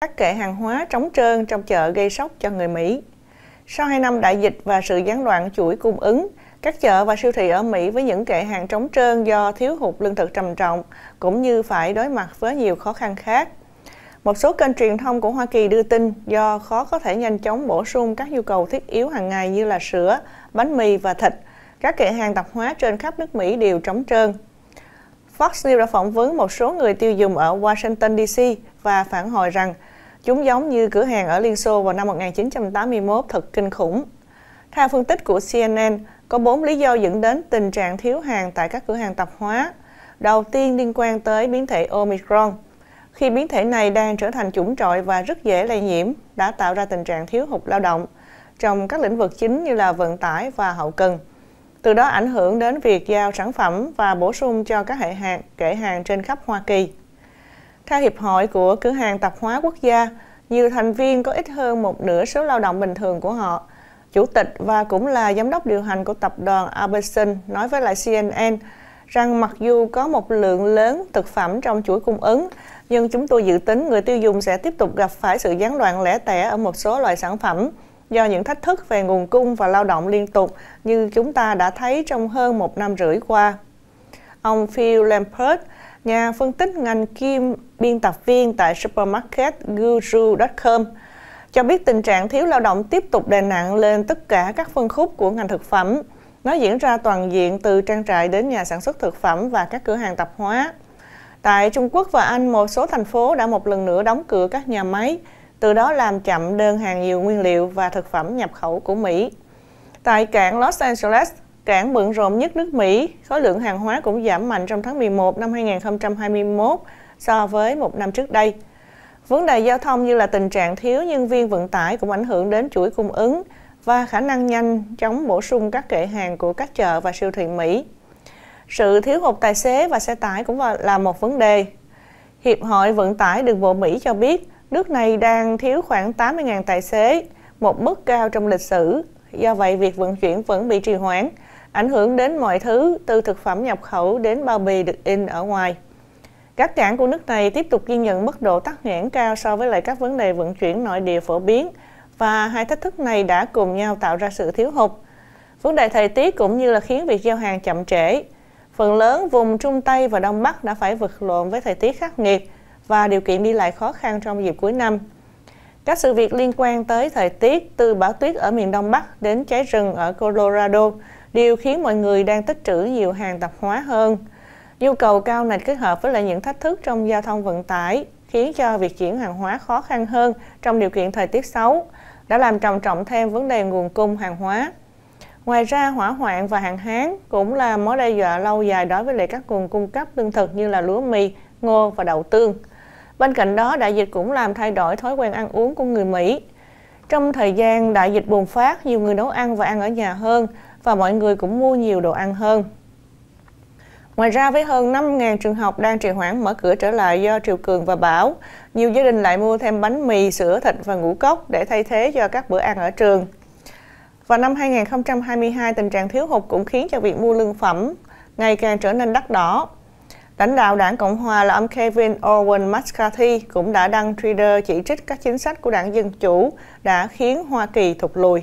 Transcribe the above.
Các kệ hàng hóa trống trơn trong chợ gây sốc cho người Mỹ. Sau 2 năm đại dịch và sự gián đoạn chuỗi cung ứng, các chợ và siêu thị ở Mỹ với những kệ hàng trống trơn do thiếu hụt lương thực trầm trọng, cũng như phải đối mặt với nhiều khó khăn khác. Một số kênh truyền thông của Hoa Kỳ đưa tin do khó có thể nhanh chóng bổ sung các nhu cầu thiết yếu hàng ngày như là sữa, bánh mì và thịt, các kệ hàng tạp hóa trên khắp nước Mỹ đều trống trơn. Fox News đã phỏng vấn một số người tiêu dùng ở Washington DC và phản hồi rằng chúng giống như cửa hàng ở Liên Xô vào năm 1981 thật kinh khủng. Theo phân tích của CNN, có bốn lý do dẫn đến tình trạng thiếu hàng tại các cửa hàng tạp hóa. Đầu tiên liên quan tới biến thể Omicron. Khi biến thể này đang trở thành chủng trội và rất dễ lây nhiễm, đã tạo ra tình trạng thiếu hụt lao động trong các lĩnh vực chính như là vận tải và hậu cần từ đó ảnh hưởng đến việc giao sản phẩm và bổ sung cho các hệ hàng kệ hàng trên khắp Hoa Kỳ. Theo Hiệp hội của Cửa hàng Tạp hóa Quốc gia, nhiều thành viên có ít hơn một nửa số lao động bình thường của họ. Chủ tịch và cũng là giám đốc điều hành của tập đoàn Albertson nói với lại CNN rằng mặc dù có một lượng lớn thực phẩm trong chuỗi cung ứng, nhưng chúng tôi dự tính người tiêu dùng sẽ tiếp tục gặp phải sự gián đoạn lẻ tẻ ở một số loại sản phẩm do những thách thức về nguồn cung và lao động liên tục như chúng ta đã thấy trong hơn một năm rưỡi qua. Ông Phil Lampert, nhà phân tích ngành kim biên tập viên tại supermarketguru.com, cho biết tình trạng thiếu lao động tiếp tục đè nặng lên tất cả các phân khúc của ngành thực phẩm. Nó diễn ra toàn diện từ trang trại đến nhà sản xuất thực phẩm và các cửa hàng tạp hóa. Tại Trung Quốc và Anh, một số thành phố đã một lần nữa đóng cửa các nhà máy từ đó làm chậm đơn hàng nhiều nguyên liệu và thực phẩm nhập khẩu của Mỹ. Tại cảng Los Angeles, cảng bận rộn nhất nước Mỹ, khối lượng hàng hóa cũng giảm mạnh trong tháng 11 năm 2021 so với một năm trước đây. Vấn đề giao thông như là tình trạng thiếu nhân viên vận tải cũng ảnh hưởng đến chuỗi cung ứng và khả năng nhanh chóng bổ sung các kệ hàng của các chợ và siêu thị Mỹ. Sự thiếu hụt tài xế và xe tải cũng là một vấn đề. Hiệp hội Vận tải Đường bộ Mỹ cho biết, Nước này đang thiếu khoảng 80.000 tài xế, một mức cao trong lịch sử. Do vậy, việc vận chuyển vẫn bị trì hoãn, ảnh hưởng đến mọi thứ từ thực phẩm nhập khẩu đến bao bì được in ở ngoài. Các cảng của nước này tiếp tục ghi nhận mức độ tắc nghẽn cao so với lại các vấn đề vận chuyển nội địa phổ biến và hai thách thức này đã cùng nhau tạo ra sự thiếu hụt. Vấn đề thời tiết cũng như là khiến việc giao hàng chậm trễ. Phần lớn vùng Trung Tây và Đông Bắc đã phải vật lộn với thời tiết khắc nghiệt, và điều kiện đi lại khó khăn trong dịp cuối năm. Các sự việc liên quan tới thời tiết từ bão tuyết ở miền Đông Bắc đến cháy rừng ở Colorado đều khiến mọi người đang tích trữ nhiều hàng tạp hóa hơn. Nhu cầu cao này kết hợp với lại những thách thức trong giao thông vận tải khiến cho việc chuyển hàng hóa khó khăn hơn trong điều kiện thời tiết xấu, đã làm trầm trọng thêm vấn đề nguồn cung hàng hóa. Ngoài ra, hỏa hoạn và hạn hán cũng là mối đe dọa lâu dài đối với lại các nguồn cung cấp lương thực như là lúa mì, ngô và đậu tương. Bên cạnh đó, đại dịch cũng làm thay đổi thói quen ăn uống của người Mỹ. Trong thời gian đại dịch bùng phát, nhiều người nấu ăn và ăn ở nhà hơn và mọi người cũng mua nhiều đồ ăn hơn. Ngoài ra, với hơn 5.000 trường học đang trì hoãn mở cửa trở lại do triều cường và bão, nhiều gia đình lại mua thêm bánh mì, sữa, thịt và ngũ cốc để thay thế cho các bữa ăn ở trường. Vào năm 2022, tình trạng thiếu hụt cũng khiến cho việc mua lương phẩm ngày càng trở nên đắt đỏ. Lãnh đạo đảng Cộng hòa là ông Kevin Owen McCarthy cũng đã đăng Twitter chỉ trích các chính sách của đảng Dân Chủ đã khiến Hoa Kỳ thụt lùi.